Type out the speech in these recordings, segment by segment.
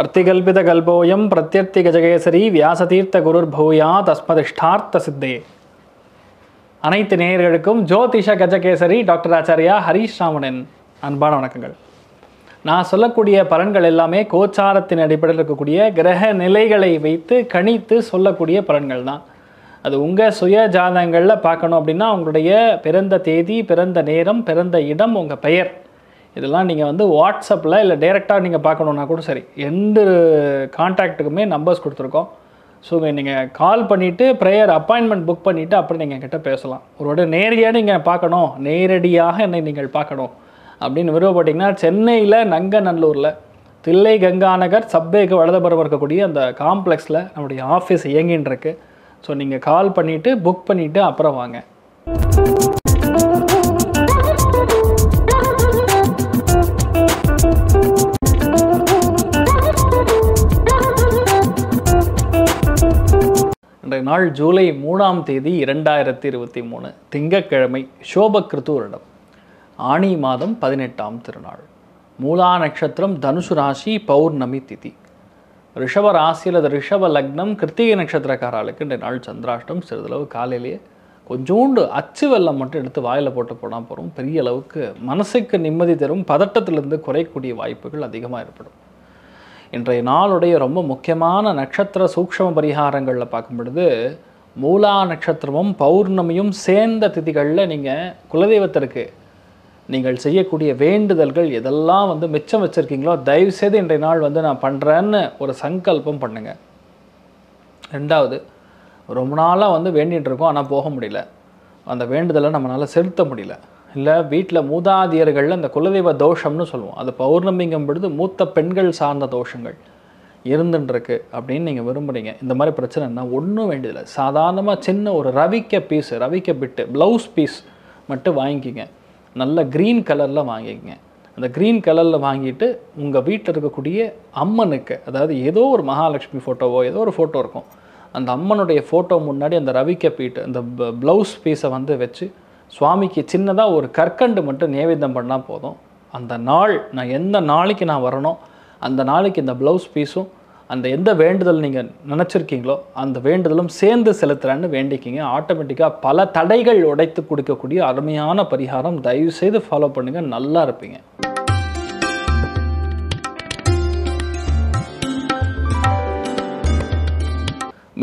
அர்த்திகல்பித கல்போயம் பிரத்யர்த்தி கஜகேசரி வியாசதீர்த்த குருர் பூயா தஸ்மதிஷ்டார்த்த சித்தே அனைத்து நேயர்களுக்கும் ஜோதிஷ கஜகேசரி டாக்டர் ஆச்சாரியா ஹரீஷ் ராமனின் அன்பான வணக்கங்கள் நான் சொல்லக்கூடிய பலன்கள் எல்லாமே கோச்சாரத்தின் அடிப்படையில் இருக்கக்கூடிய கிரக நிலைகளை வைத்து கணித்து சொல்லக்கூடிய பலன்கள் தான் அது உங்கள் சுய ஜாதகங்களில் பார்க்கணும் அப்படின்னா உங்களுடைய பிறந்த தேதி பிறந்த நேரம் பிறந்த இடம் உங்கள் பெயர் இதெல்லாம் நீங்கள் வந்து வாட்ஸ்அப்பில் இல்லை டைரெக்டாக நீங்கள் பார்க்கணுன்னா கூட சரி எந்த கான்டாக்ட்டுக்குமே நம்பர்ஸ் கொடுத்துருக்கோம் ஸோ நீங்கள் கால் பண்ணிவிட்டு ப்ரேயர் அப்பாயின்மெண்ட் புக் பண்ணிவிட்டு அப்புறம் நீங்கள் கிட்டே பேசலாம் ஒரு நேரடியாக நீங்கள் பார்க்கணும் நேரடியாக என்னை நீங்கள் பார்க்கணும் அப்படின்னு விரும்பப்பட்டிங்கன்னா சென்னையில் நங்கநல்லூரில் தில்லை கங்காநகர் சப்பேக்கு வலதுபுறம் இருக்கக்கூடிய அந்த காம்ப்ளெக்ஸில் நம்முடைய ஆஃபீஸ் இயங்கின்னு இருக்கு ஸோ நீங்கள் கால் பண்ணிவிட்டு புக் பண்ணிவிட்டு அப்புறம் வாங்க இன்றைய நாள் ஜூலை மூணாம் தேதி இரண்டாயிரத்தி இருபத்தி மூணு திங்கக்கிழமை சோபக்கிருத்து வருடம் ஆணி மாதம் பதினெட்டாம் திருநாள் மூலா நட்சத்திரம் தனுசு ராசி பௌர்ணமி திதி ரிஷப ராசி அல்லது ரிஷப லக்னம் கிருத்திகை நட்சத்திரக்காரர்களுக்கு இந்த நாள் சந்திராஷ்டம் சிறிதளவு காலையிலேயே கொஞ்சோண்டு அச்சு வெள்ளம் மட்டும் எடுத்து வாயில் போட்டு போனால் போகிறோம் பெரிய அளவுக்கு மனசுக்கு நிம்மதி தரும் பதட்டத்திலிருந்து குறையக்கூடிய வாய்ப்புகள் அதிகமாக ஏற்படும் இன்றைய நாளுடைய ரொம்ப முக்கியமான நட்சத்திர சூக்ஷம பரிகாரங்களில் பார்க்கும் பொழுது மூலா நட்சத்திரமும் பௌர்ணமியும் சேர்ந்த திதிகளில் நீங்கள் குலதெய்வத்திற்கு நீங்கள் செய்யக்கூடிய வேண்டுதல்கள் எதெல்லாம் வந்து மிச்சம் வச்சுருக்கீங்களோ தயவுசெய்து இன்றைய நாள் வந்து நான் பண்ணுறேன்னு ஒரு சங்கல்பம் பண்ணுங்கள் ரெண்டாவது ரொம்ப நாளாக வந்து வேண்டிகிட்டு இருக்கோம் ஆனால் போக முடியல அந்த வேண்டுதலை நம்மளால் செலுத்த முடியல இல்லை வீட்டில் மூதாதியர்களில் அந்த குலதெய்வ தோஷம்னு சொல்லுவோம் அது பௌர்ணமிங்கும் பொழுது மூத்த பெண்கள் சார்ந்த தோஷங்கள் இருந்துன்றிருக்கு அப்படின்னு நீங்கள் விரும்புகிறீங்க இந்த மாதிரி பிரச்சனைனா ஒன்றும் வேண்டியதில்லை சாதாரணமாக சின்ன ஒரு ரவிக்க பீஸு ரவிக்க பிட்டு ப்ளவுஸ் பீஸ் மட்டும் வாங்கிக்கிங்க நல்ல க்ரீன் கலரில் வாங்கிக்கங்க அந்த க்ரீன் கலரில் வாங்கிட்டு உங்கள் வீட்டில் இருக்கக்கூடிய அம்மனுக்கு அதாவது ஏதோ ஒரு மகாலட்சுமி ஃபோட்டோவோ ஏதோ ஒரு ஃபோட்டோ இருக்கும் அந்த அம்மனுடைய ஃபோட்டோ முன்னாடி அந்த ரவிக்க பீட்டு அந்த ப்ளவுஸ் பீஸை வந்து வச்சு சுவாமிக்கு சின்னதாக ஒரு கற்கண்டு மட்டும் நேவேதம் பண்ணால் போதும் அந்த நாள் நான் எந்த நாளைக்கு நான் வரணும் அந்த நாளைக்கு இந்த ப்ளவுஸ் பீஸும் அந்த எந்த வேண்டுதல் நீங்கள் நினச்சிருக்கீங்களோ அந்த வேண்டுதலும் சேர்ந்து செலுத்துகிறேன்னு வேண்டிக்கிங்க ஆட்டோமேட்டிக்காக பல தடைகள் உடைத்து கொடுக்கக்கூடிய அருமையான பரிகாரம் தயவுசெய்து ஃபாலோ பண்ணுங்கள் நல்லா இருப்பீங்க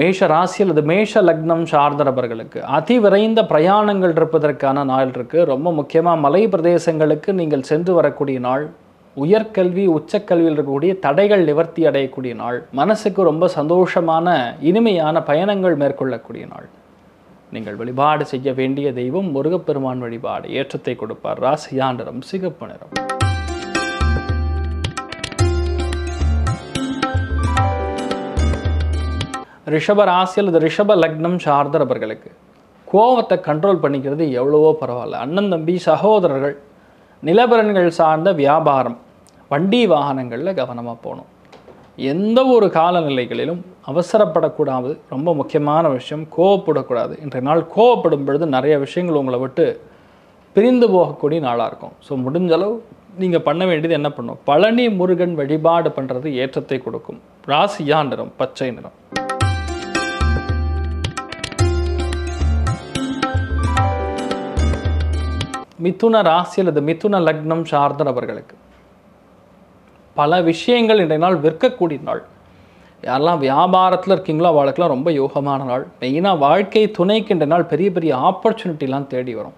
மேஷ ராசி அல்லது மேஷ லக்னம் சார்ந்தவர்களுக்கு அதிவிரைந்த பிரயாணங்கள் இருப்பதற்கான நாள் இருக்குது ரொம்ப முக்கியமாக மலை பிரதேசங்களுக்கு நீங்கள் சென்று வரக்கூடிய நாள் உயர்கல்வி உச்சக்கல்வியில் இருக்கக்கூடிய தடைகள் நிவர்த்தி அடையக்கூடிய நாள் மனசுக்கு ரொம்ப சந்தோஷமான இனிமையான பயணங்கள் மேற்கொள்ளக்கூடிய நாள் நீங்கள் வழிபாடு செய்ய வேண்டிய தெய்வம் முருகப்பெருமான் வழிபாடு ஏற்றத்தை கொடுப்பார் ராசியாண்டரம் சிகப்பு நிறம் ரிஷப ராசி அல்லது ரிஷப லக்னம் சார்ந்த நபர்களுக்கு கோவத்தை கண்ட்ரோல் பண்ணிக்கிறது எவ்வளவோ பரவாயில்ல அண்ணன் தம்பி சகோதரர்கள் நிலபரன்கள் சார்ந்த வியாபாரம் வண்டி வாகனங்களில் கவனமாக போகணும் எந்த ஒரு காலநிலைகளிலும் அவசரப்படக்கூடாது ரொம்ப முக்கியமான விஷயம் கோவப்படக்கூடாது இன்றைய நாள் கோவப்படும் பொழுது நிறைய விஷயங்கள் உங்களை விட்டு பிரிந்து போகக்கூடிய நாளாக இருக்கும் ஸோ முடிஞ்சளவு நீங்கள் பண்ண வேண்டியது என்ன பண்ணும் பழனி முருகன் வழிபாடு பண்ணுறது ஏற்றத்தை கொடுக்கும் ராசியா நிறம் பச்சை நிறம் மிதுன ராசி அல்லது மிதுன லக்னம் சார்ந்த நபர்களுக்கு பல விஷயங்கள் இன்றைய நாள் விற்கக்கூடிய நாள் யாரெல்லாம் வியாபாரத்தில் இருக்கீங்களோ அவளுக்கெல்லாம் ரொம்ப யோகமான நாள் மெயினாக வாழ்க்கை துணைக்கின்ற நாள் பெரிய பெரிய ஆப்பர்ச்சுனிட்டிலாம் தேடி வரும்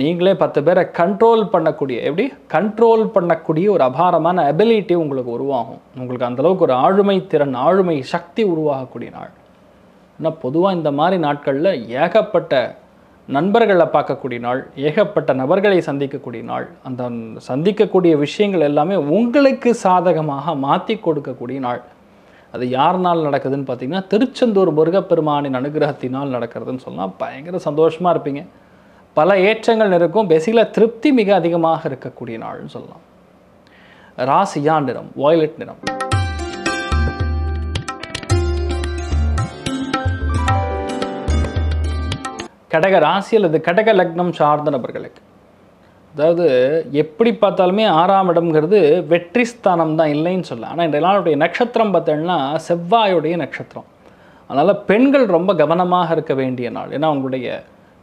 நீங்களே பத்து பேரை கண்ட்ரோல் பண்ணக்கூடிய எப்படி கண்ட்ரோல் பண்ணக்கூடிய ஒரு அபாரமான அபிலிட்டி உங்களுக்கு உருவாகும் உங்களுக்கு அந்தளவுக்கு ஒரு ஆளுமை திறன் ஆளுமை சக்தி உருவாகக்கூடிய நாள் ஆனால் பொதுவாக இந்த மாதிரி நாட்களில் ஏகப்பட்ட நண்பர்களை பார்க்கக்கூடிய நாள் ஏகப்பட்ட நபர்களை சந்திக்கக்கூடிய நாள் அந்த சந்திக்கக்கூடிய விஷயங்கள் எல்லாமே உங்களுக்கு சாதகமாக மாற்றி கொடுக்கக்கூடிய நாள் அது யார் நாள் நடக்குதுன்னு பார்த்தீங்கன்னா திருச்செந்தூர் முருகப்பெருமானின் அனுகிரகத்தினால் நடக்கிறதுன்னு சொன்னால் பயங்கர சந்தோஷமாக இருப்பீங்க பல ஏற்றங்கள் இருக்கும் பேசிக்கலாக திருப்தி மிக அதிகமாக இருக்கக்கூடிய நாள்னு சொல்லலாம் ராசியா நிறம் வாய்லெட் நிறம் கடக ராசி அல்லது கடக லக்னம் சார்ந்த நபர்களுக்கு அதாவது எப்படி பார்த்தாலுமே ஆறாம் இடம்ங்கிறது வெற்றி ஸ்தானம் தான் இல்லைன்னு சொல்லலாம் ஆனால் இந்த நாளுடைய நட்சத்திரம் பார்த்தோம்னா செவ்வாயுடைய நட்சத்திரம் அதனால் பெண்கள் ரொம்ப கவனமாக இருக்க வேண்டிய நாள் ஏன்னா உங்களுடைய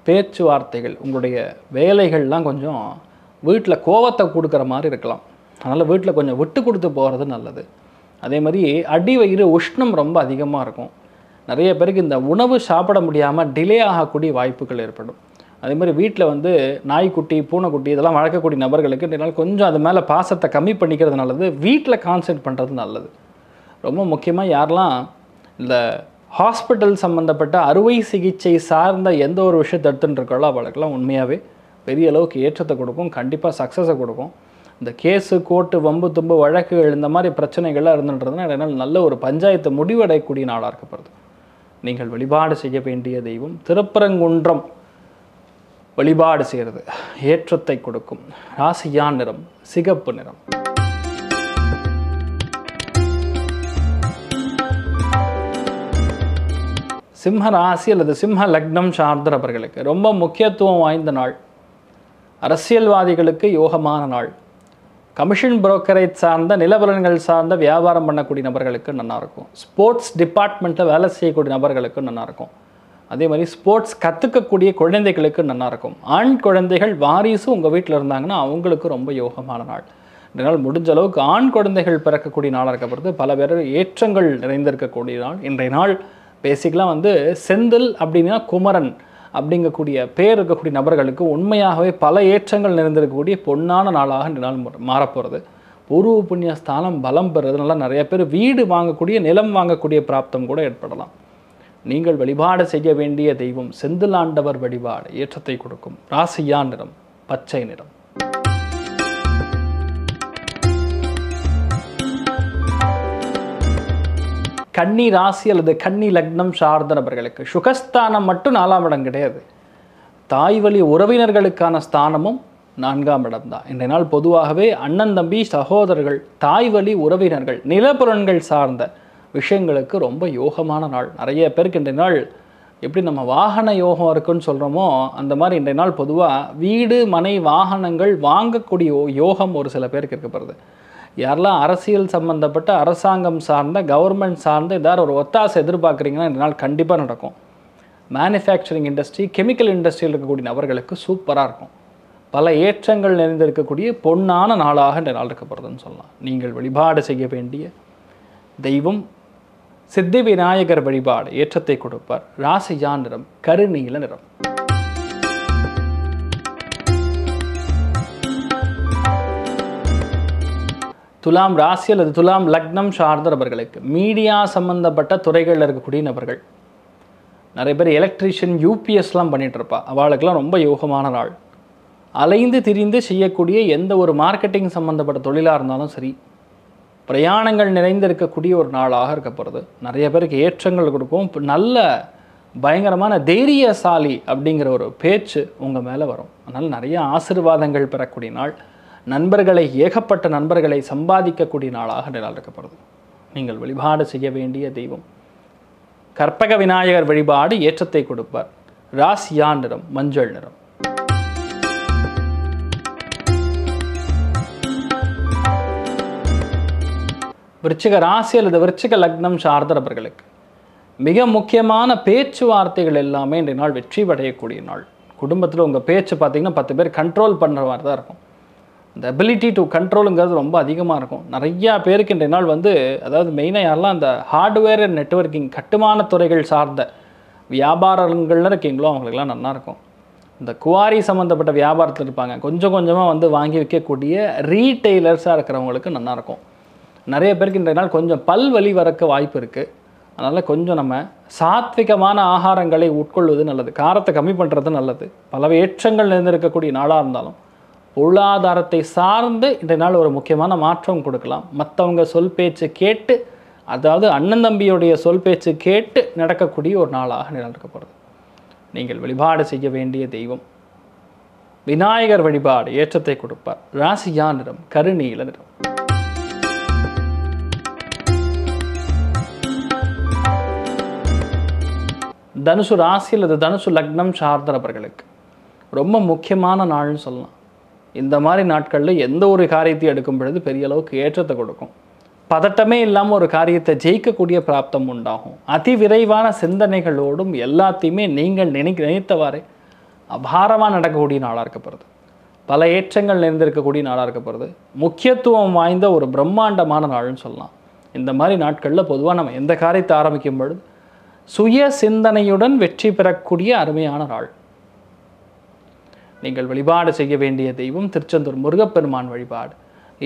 பேச்சுவார்த்தைகள் உங்களுடைய வேலைகள்லாம் கொஞ்சம் வீட்டில் கோவத்தை கொடுக்குற மாதிரி இருக்கலாம் அதனால் வீட்டில் கொஞ்சம் விட்டு கொடுத்து போகிறது நல்லது அதே மாதிரி அடி வயிறு உஷ்ணம் ரொம்ப அதிகமாக இருக்கும் நிறைய பேருக்கு இந்த உணவு சாப்பிட முடியாமல் டிலே ஆகக்கூடிய வாய்ப்புகள் ஏற்படும் அதே மாதிரி வீட்டில் வந்து நாய்க்குட்டி பூனைக்குட்டி இதெல்லாம் வளர்க்கக்கூடிய நபர்களுக்கு என்னால் கொஞ்சம் அது மேலே பாசத்தை கம்மி பண்ணிக்கிறது நல்லது வீட்டில் கான்சென்ட் பண்ணுறது நல்லது ரொம்ப முக்கியமாக யாரெல்லாம் இந்த ஹாஸ்பிட்டல் சம்மந்தப்பட்ட அறுவை சிகிச்சை சார்ந்த எந்த ஒரு விஷயத்தை எடுத்துட்டுருக்காளோ அவளுக்கெல்லாம் உண்மையாகவே பெரிய அளவுக்கு ஏற்றத்தை கொடுக்கும் கண்டிப்பாக சக்ஸஸை கொடுக்கும் இந்த கேஸு கோர்ட்டு வம்பு தும்பு வழக்குகள் இந்த மாதிரி பிரச்சனைகள்லாம் இருந்துன்றதுனால் என்னால் நல்ல ஒரு பஞ்சாயத்து முடிவடையக்கூடிய நாளாக இருக்கப்படுது நீங்கள் வழிபாடு செய்ய வேண்டிய தெய்வம் திருப்பரங்குன்றம் வழிபாடு செய்கிறது ஏற்றத்தை கொடுக்கும் ராசியான் நிறம் சிகப்பு நிறம் சிம்ம ராசி அல்லது சிம்ம லக்னம் சார்ந்தவர்களுக்கு ரொம்ப முக்கியத்துவம் வாய்ந்த நாள் அரசியல்வாதிகளுக்கு யோகமான நாள் கமிஷன் புரோக்கரை சார்ந்த நிலவலன்கள் சார்ந்த வியாபாரம் பண்ணக்கூடிய நபர்களுக்கு நல்லாயிருக்கும் ஸ்போர்ட்ஸ் டிபார்ட்மெண்ட்டில் வேலை செய்யக்கூடிய நபர்களுக்கு நல்லாயிருக்கும் அதே மாதிரி ஸ்போர்ட்ஸ் கற்றுக்கக்கூடிய குழந்தைகளுக்கு நல்லாயிருக்கும் ஆண் குழந்தைகள் வாரிசு உங்கள் வீட்டில் இருந்தாங்கன்னா அவங்களுக்கு ரொம்ப யோகமான நாள் இதனால் நாள் முடிஞ்ச அளவுக்கு ஆண் குழந்தைகள் பிறக்கக்கூடிய நாளாக இருக்கப்படுது பல பேர் ஏற்றங்கள் நிறைந்திருக்கக்கூடிய நாள் இன்றைய நாள் பேசிக்கலாம் வந்து செந்தில் அப்படின்னா குமரன் அப்படிங்கக்கூடிய பேர் இருக்கக்கூடிய நபர்களுக்கு உண்மையாகவே பல ஏற்றங்கள் நிறைந்திருக்கக்கூடிய பொன்னான நாளாக இந்த நாள் மாறப்போகிறது பூர்வ புண்ணிய ஸ்தானம் பலம் பெறுறதுனால நிறைய பேர் வீடு வாங்கக்கூடிய நிலம் வாங்கக்கூடிய பிராப்தம் கூட ஏற்படலாம் நீங்கள் வழிபாடு செய்ய வேண்டிய தெய்வம் செந்திலாண்டவர் வழிபாடு ஏற்றத்தை கொடுக்கும் ராசியா நிறம் பச்சை நிறம் கன்னி ராசி அல்லது கன்னி லக்னம் சார்ந்த நபர்களுக்கு சுகஸ்தானம் மட்டும் நாலாம் இடம் கிடையாது தாய் வழி உறவினர்களுக்கான ஸ்தானமும் நான்காம் இடம் தான் இன்றைய நாள் பொதுவாகவே அண்ணன் தம்பி சகோதரர்கள் தாய் வழி உறவினர்கள் நிலப்புலன்கள் சார்ந்த விஷயங்களுக்கு ரொம்ப யோகமான நாள் நிறைய பேருக்கு இன்றைய நாள் எப்படி நம்ம வாகன யோகம் இருக்குன்னு சொல்கிறோமோ அந்த மாதிரி இன்றைய நாள் பொதுவாக வீடு மனை வாகனங்கள் வாங்கக்கூடிய யோகம் ஒரு சில பேருக்கு இருக்கப்படுது யாரெல்லாம் அரசியல் சம்மந்தப்பட்ட அரசாங்கம் சார்ந்த கவர்மெண்ட் சார்ந்த ஏதாவது ஒரு ஒத்தாசை எதிர்பார்க்குறீங்கன்னா இந்த நாள் கண்டிப்பாக நடக்கும் மேனுஃபேக்சரிங் இண்டஸ்ட்ரி கெமிக்கல் இண்டஸ்ட்ரியில் இருக்கக்கூடிய நபர்களுக்கு சூப்பராக இருக்கும் பல ஏற்றங்கள் நிறைந்திருக்கக்கூடிய பொன்னான நாளாக இந்த நாள் இருக்கப்படுறதுன்னு சொல்லலாம் நீங்கள் வழிபாடு செய்ய வேண்டிய தெய்வம் சித்தி விநாயகர் வழிபாடு ஏற்றத்தை கொடுப்பார் ராசியா நிறம் கருநீல நிறம் துலாம் ராசி அல்லது துலாம் லக்னம் சார்ந்த நபர்களுக்கு மீடியா சம்மந்தப்பட்ட துறைகளில் இருக்கக்கூடிய நபர்கள் நிறைய பேர் எலக்ட்ரிஷியன் யூபிஎஸ்லாம் பண்ணிகிட்ருப்பா அவளுக்கெல்லாம் ரொம்ப யோகமான நாள் அலைந்து திரிந்து செய்யக்கூடிய எந்த ஒரு மார்க்கெட்டிங் சம்மந்தப்பட்ட தொழிலாக இருந்தாலும் சரி பிரயாணங்கள் நிறைந்திருக்கக்கூடிய ஒரு நாளாக இருக்க போகிறது நிறைய பேருக்கு ஏற்றங்கள் கொடுக்கும் நல்ல பயங்கரமான தைரியசாலி அப்படிங்கிற ஒரு பேச்சு உங்கள் மேலே வரும் அதனால் நிறைய ஆசிர்வாதங்கள் பெறக்கூடிய நாள் நண்பர்களை ஏகப்பட்ட நண்பர்களை சம்பாதிக்கக்கூடிய நாளாக நிராகரிக்கப்படுது நீங்கள் வழிபாடு செய்ய வேண்டிய தெய்வம் கற்பக விநாயகர் வழிபாடு ஏற்றத்தை கொடுப்பார் ராசியா நிறம் மஞ்சள் நிறம் விருச்சிக ராசி அல்லது விருச்சிக லக்னம் சார்ந்தவர்களுக்கு மிக முக்கியமான பேச்சுவார்த்தைகள் எல்லாமே இன்றைய நாள் வெற்றி அடையக்கூடிய நாள் குடும்பத்தில் உங்கள் பேச்சு பார்த்தீங்கன்னா பத்து பேர் கண்ட்ரோல் பண்ணுற மாதிரி தான் இருக்கும் இந்த அபிலிட்டி டு கண்ட்ரோலுங்கிறது ரொம்ப அதிகமாக இருக்கும் நிறையா பேருக்கு இன்றைய நாள் வந்து அதாவது மெயினாக யாரெல்லாம் அந்த ஹார்ட்வேர் அண்ட் நெட்ஒர்க்கிங் கட்டுமான துறைகள் சார்ந்த வியாபாரங்களில் இருக்கீங்களோ அவங்களுக்குலாம் நல்லாயிருக்கும் இந்த குவாரி சம்மந்தப்பட்ட வியாபாரத்தில் இருப்பாங்க கொஞ்சம் கொஞ்சமாக வந்து வாங்கி வைக்கக்கூடிய ரீட்டெய்லர்ஸாக இருக்கிறவங்களுக்கு நல்லாயிருக்கும் நிறைய பேருக்கு இன்றைய நாள் கொஞ்சம் பல் வலி வரக்க வாய்ப்பு இருக்குது அதனால் கொஞ்சம் நம்ம சாத்விகமான ஆகாரங்களை உட்கொள்வது நல்லது காரத்தை கம்மி பண்ணுறது நல்லது பல ஏற்றங்கள் இருக்கக்கூடிய நாளாக இருந்தாலும் பொருளாதாரத்தை சார்ந்து இன்றைய நாள் ஒரு முக்கியமான மாற்றம் கொடுக்கலாம் மற்றவங்க சொல் பேச்சு கேட்டு அதாவது அண்ணன் தம்பியுடைய சொல் பேச்சு கேட்டு நடக்கக்கூடிய ஒரு நாளாக போகிறது நீங்கள் வழிபாடு செய்ய வேண்டிய தெய்வம் விநாயகர் வழிபாடு ஏற்றத்தை கொடுப்பார் ராசியா நிறம் கருணீல நிறம் தனுசு ராசி அல்லது தனுசு லக்னம் சார்ந்தவர்களுக்கு ரொம்ப முக்கியமான நாள்னு சொல்லலாம் இந்த மாதிரி நாட்களில் எந்த ஒரு காரியத்தையும் எடுக்கும் பொழுது பெரிய அளவுக்கு ஏற்றத்தை கொடுக்கும் பதட்டமே இல்லாமல் ஒரு காரியத்தை ஜெயிக்கக்கூடிய பிராப்தம் உண்டாகும் அதி விரைவான சிந்தனைகளோடும் எல்லாத்தையுமே நீங்கள் நினை நினைத்தவாறு அபாரமாக நடக்கக்கூடிய நாளாக இருக்கப்படுது பல ஏற்றங்கள் நிறைந்திருக்கக்கூடிய நாளாக இருக்கப்படுது முக்கியத்துவம் வாய்ந்த ஒரு பிரம்மாண்டமான நாள்னு சொல்லலாம் இந்த மாதிரி நாட்களில் பொதுவாக நம்ம எந்த காரியத்தை ஆரம்பிக்கும் பொழுது சுய சிந்தனையுடன் வெற்றி பெறக்கூடிய அருமையான நாள் நீங்கள் வழிபாடு செய்ய வேண்டிய தெய்வம் திருச்செந்தூர் முருகப்பெருமான் வழிபாடு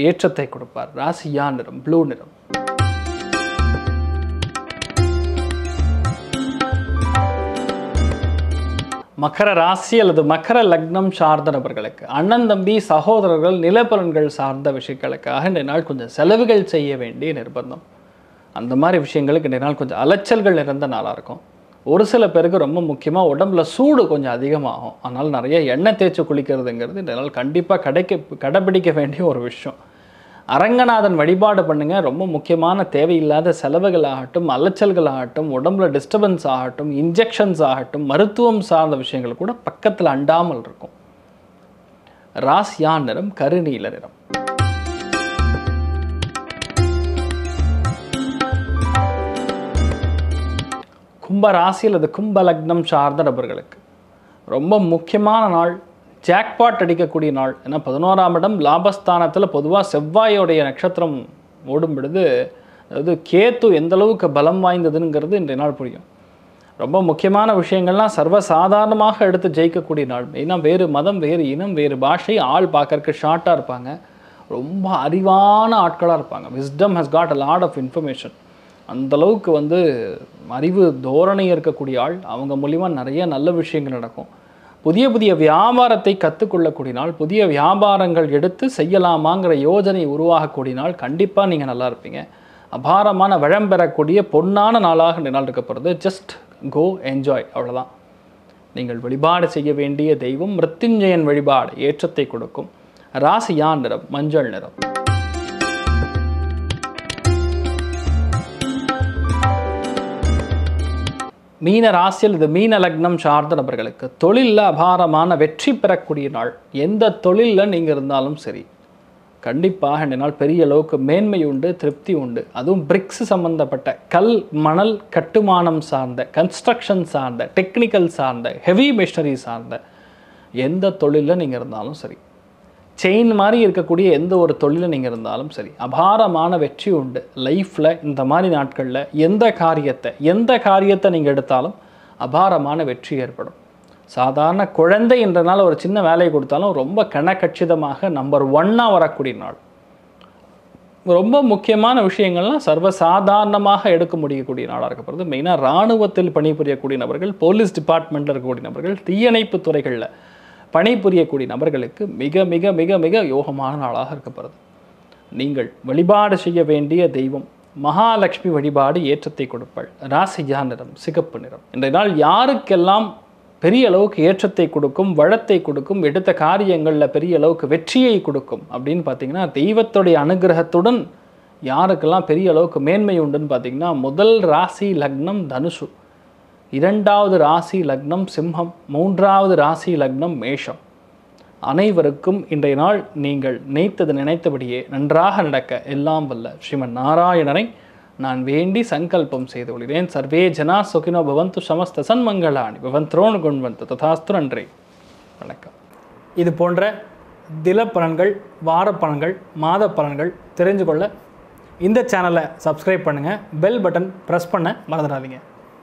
ஏற்றத்தை கொடுப்பார் ராசியா நிறம் ப்ளூ நிறம் மகர ராசி அல்லது மகர லக்னம் சார்ந்த நபர்களுக்கு அண்ணன் தம்பி சகோதரர்கள் நிலப்பலன்கள் சார்ந்த விஷயங்களுக்காக இன்றைய நாள் கொஞ்சம் செலவுகள் செய்ய வேண்டிய நிர்பந்தம் அந்த மாதிரி விஷயங்களுக்கு இன்றைய நாள் கொஞ்சம் அலைச்சல்கள் நிறந்த நாளாக இருக்கும் ஒரு சில பேருக்கு ரொம்ப முக்கியமாக உடம்புல சூடு கொஞ்சம் அதிகமாகும் அதனால் நிறைய எண்ணெய் தேய்ச்சி குளிக்கிறதுங்கிறது இந்த நாள் கண்டிப்பாக கடைக்க கடைப்பிடிக்க வேண்டிய ஒரு விஷயம் அரங்கநாதன் வழிபாடு பண்ணுங்கள் ரொம்ப முக்கியமான தேவையில்லாத செலவுகள் ஆகட்டும் அலைச்சல்கள் ஆகட்டும் உடம்புல டிஸ்டர்பன்ஸ் ஆகட்டும் இன்ஜெக்ஷன்ஸ் ஆகட்டும் மருத்துவம் சார்ந்த விஷயங்கள் கூட பக்கத்தில் அண்டாமல் இருக்கும் ராசியா நிறம் கருநீல நிறம் கும்ப ராசி அல்லது கும்ப லக்னம் சார்ந்த நபர்களுக்கு ரொம்ப முக்கியமான நாள் ஜாக்பாட் அடிக்கக்கூடிய நாள் ஏன்னா பதினோராம் இடம் லாபஸ்தானத்தில் பொதுவாக செவ்வாயோடைய நட்சத்திரம் ஓடும் பொழுது அதாவது கேத்து எந்தளவுக்கு பலம் வாய்ந்ததுங்கிறது இன்றைய நாள் புரியும் ரொம்ப முக்கியமான விஷயங்கள்லாம் சர்வசாதாரணமாக எடுத்து ஜெயிக்கக்கூடிய நாள் ஏன்னா வேறு மதம் வேறு இனம் வேறு பாஷை ஆள் பார்க்கறக்கு ஷார்ட்டாக இருப்பாங்க ரொம்ப அறிவான ஆட்களாக இருப்பாங்க wisdom has got a lot of information அந்தளவுக்கு வந்து அறிவு தோரணை இருக்கக்கூடிய ஆள் அவங்க மூலிமா நிறைய நல்ல விஷயங்கள் நடக்கும் புதிய புதிய வியாபாரத்தை கற்றுக்கொள்ளக்கூடிய நாள் புதிய வியாபாரங்கள் எடுத்து செய்யலாமாங்கிற யோஜனை உருவாகக்கூடிய நாள் கண்டிப்பாக நீங்கள் நல்லா இருப்பீங்க அபாரமான வழம் பெறக்கூடிய பொன்னான நாளாக இந்த நாள் இருக்கப்படுறது ஜஸ்ட் கோ என்ஜாய் அவ்வளோதான் நீங்கள் வழிபாடு செய்ய வேண்டிய தெய்வம் மிருத்யுஞ்சயன் வழிபாடு ஏற்றத்தை கொடுக்கும் ராசியான் நிறம் மஞ்சள் நிறம் மீன ராசியில் இது மீன லக்னம் சார்ந்த நபர்களுக்கு தொழிலில் அபாரமான வெற்றி பெறக்கூடிய நாள் எந்த தொழிலில் நீங்கள் இருந்தாலும் சரி கண்டிப்பாக ரெண்டு நாள் பெரிய அளவுக்கு மேன்மை உண்டு திருப்தி உண்டு அதுவும் பிரிக்ஸ் சம்மந்தப்பட்ட கல் மணல் கட்டுமானம் சார்ந்த கன்ஸ்ட்ரக்ஷன் சார்ந்த டெக்னிக்கல் சார்ந்த ஹெவி மிஷினரி சார்ந்த எந்த தொழிலில் நீங்கள் இருந்தாலும் சரி செயின் மாதிரி இருக்கக்கூடிய எந்த ஒரு தொழிலில் நீங்கள் இருந்தாலும் சரி அபாரமான வெற்றி உண்டு லைஃப்பில் இந்த மாதிரி நாட்களில் எந்த காரியத்தை எந்த காரியத்தை நீங்கள் எடுத்தாலும் அபாரமான வெற்றி ஏற்படும் சாதாரண குழந்தை என்றனால ஒரு சின்ன வேலையை கொடுத்தாலும் ரொம்ப கணக்கட்சிதமாக நம்பர் ஒன்னாக வரக்கூடிய நாள் ரொம்ப முக்கியமான விஷயங்கள்லாம் சர்வசாதாரணமாக எடுக்க முடியக்கூடிய நாளாக இருக்கப்படுறது மெயினாக இராணுவத்தில் பணிபுரியக்கூடிய நபர்கள் போலீஸ் டிபார்ட்மெண்ட்டில் இருக்கக்கூடிய நபர்கள் தீயணைப்பு துறைகளில் பணிபுரியக்கூடிய நபர்களுக்கு மிக மிக மிக மிக யோகமான நாளாக இருக்கப்படுது நீங்கள் வழிபாடு செய்ய வேண்டிய தெய்வம் மகாலட்சுமி வழிபாடு ஏற்றத்தை கொடுப்பாள் ராசியா நிறம் சிகப்பு நிறம் இன்றைய நாள் யாருக்கெல்லாம் பெரிய அளவுக்கு ஏற்றத்தை கொடுக்கும் வளத்தை கொடுக்கும் எடுத்த காரியங்களில் பெரிய அளவுக்கு வெற்றியை கொடுக்கும் அப்படின்னு பார்த்தீங்கன்னா தெய்வத்துடைய அனுகிரகத்துடன் யாருக்கெல்லாம் பெரிய அளவுக்கு மேன்மை உண்டுன்னு பார்த்தீங்கன்னா முதல் ராசி லக்னம் தனுசு இரண்டாவது ராசி லக்னம் சிம்மம் மூன்றாவது ராசி லக்னம் மேஷம் அனைவருக்கும் இன்றைய நாள் நீங்கள் நினைத்தது நினைத்தபடியே நன்றாக நடக்க எல்லாம் வல்ல ஸ்ரீமன் நாராயணனை நான் வேண்டி சங்கல்பம் செய்து கொள்கிறேன் சர்வே ஜனா சுகினோ பவந்து சமஸ்த சன்மங்களாணி பவந்த்ரோன் குண்வந்து ததாஸ்து நன்றி வணக்கம் இது போன்ற தில பலன்கள் வார பலன்கள் மாத பலன்கள் தெரிஞ்சு கொள்ள இந்த சேனலை சப்ஸ்கிரைப் பண்ணுங்கள் பெல் பட்டன் ப்ரெஸ் பண்ண மறந்துடாதீங்க